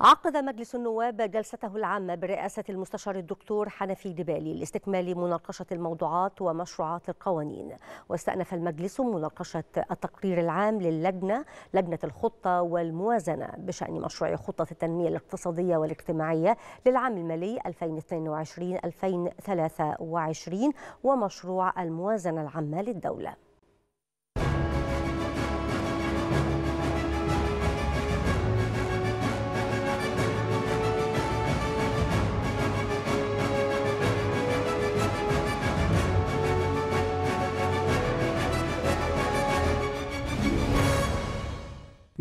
عقد مجلس النواب جلسته العامة برئاسة المستشار الدكتور حنفي دبالي لاستكمال مناقشة الموضوعات ومشروعات القوانين واستأنف المجلس مناقشة التقرير العام للجنة لجنة الخطة والموازنة بشأن مشروع خطة التنمية الاقتصادية والاجتماعية للعام المالي 2022-2023 ومشروع الموازنة العامة للدولة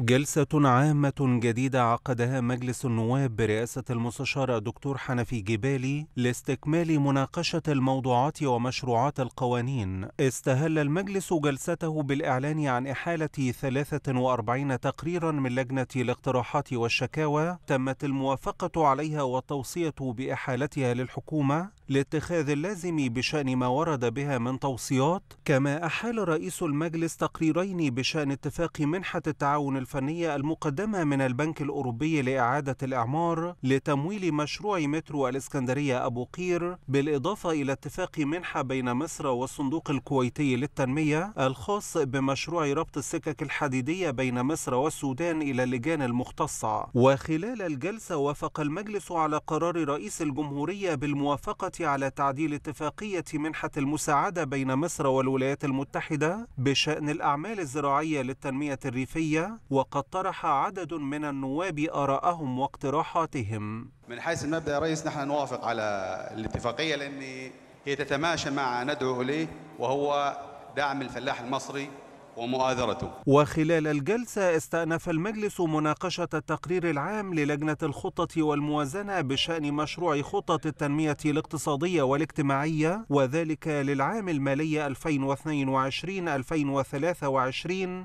جلسة عامة جديدة عقدها مجلس النواب برئاسة المستشار الدكتور حنفي جبالي لاستكمال مناقشة الموضوعات ومشروعات القوانين استهل المجلس جلسته بالإعلان عن إحالة 43 تقريرا من لجنة الاقتراحات والشكاوى تمت الموافقة عليها والتوصية بإحالتها للحكومة لاتخاذ اللازم بشأن ما ورد بها من توصيات كما أحال رئيس المجلس تقريرين بشأن اتفاق منحة التعاون الفنية المقدمة من البنك الأوروبي لإعادة الإعمار لتمويل مشروع مترو الإسكندرية أبو قير بالإضافة إلى اتفاق منحة بين مصر والصندوق الكويتي للتنمية الخاص بمشروع ربط السكك الحديدية بين مصر والسودان إلى اللجان المختصة وخلال الجلسة وافق المجلس على قرار رئيس الجمهورية بالموافقة على تعديل اتفاقية منحة المساعدة بين مصر والولايات المتحدة بشأن الأعمال الزراعية للتنمية الريفية وقد طرح عدد من النواب آراءهم واقتراحاتهم من حيث المبدأ يا ريس نحن نوافق على الاتفاقية لأن هي تتماشى مع ندعو إليه وهو دعم الفلاح المصري ومؤازرته وخلال الجلسة استأنف المجلس مناقشة التقرير العام للجنة الخطة والموازنة بشأن مشروع خطة التنمية الاقتصادية والاجتماعية وذلك للعام المالي 2022-2023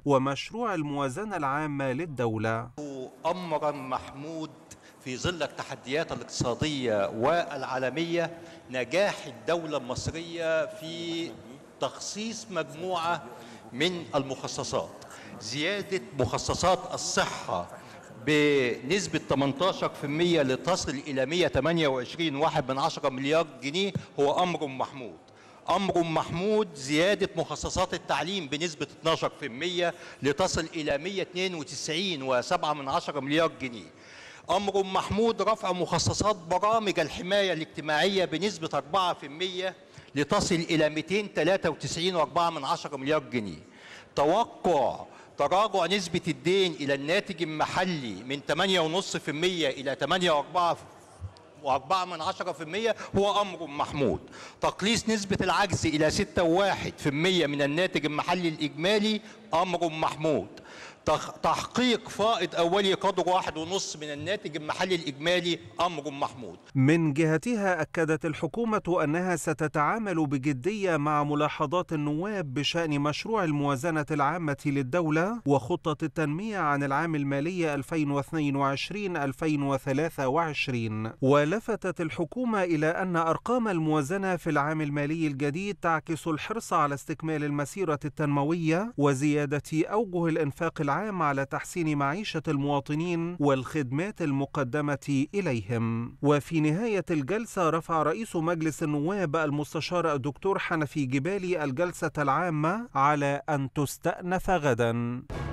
ومشروع الموازنة العامة للدولة أمرا محمود في ظل التحديات الاقتصادية والعالمية نجاح الدولة المصرية في تخصيص مجموعة من المخصصات زيادة مخصصات الصحة بنسبة 18% لتصل إلى 128 واحد من مليار جنيه هو أمر محمود أمر محمود زيادة مخصصات التعليم بنسبة 12% لتصل إلى 192 من مليار جنيه أمر محمود رفع مخصصات برامج الحماية الاجتماعية بنسبة 4% لتصل إلى 293.4 مليار جنيه توقع تراجع نسبة الدين إلى الناتج المحلي من 8.5% إلى 8.4% و4 من عشرة في المية هو أمر محمود تقليص نسبة العجز إلى ستة في المية من الناتج المحلي الإجمالي أمر محمود تحقيق فائض أولي قدره واحد ونص من الناتج المحلي الإجمالي أمر محمود من جهتها أكدت الحكومة أنها ستتعامل بجدية مع ملاحظات النواب بشأن مشروع الموازنة العامة للدولة وخطة التنمية عن العام المالي 2022-2023 ولفتت الحكومة إلى أن أرقام الموازنة في العام المالي الجديد تعكس الحرص على استكمال المسيرة التنموية وزيادة أوجه الإنفاق الاتفاق العام على تحسين معيشة المواطنين والخدمات المقدمة إليهم وفي نهاية الجلسة رفع رئيس مجلس النواب المستشار الدكتور حنفي جبالي الجلسة العامة على أن تستأنف غداً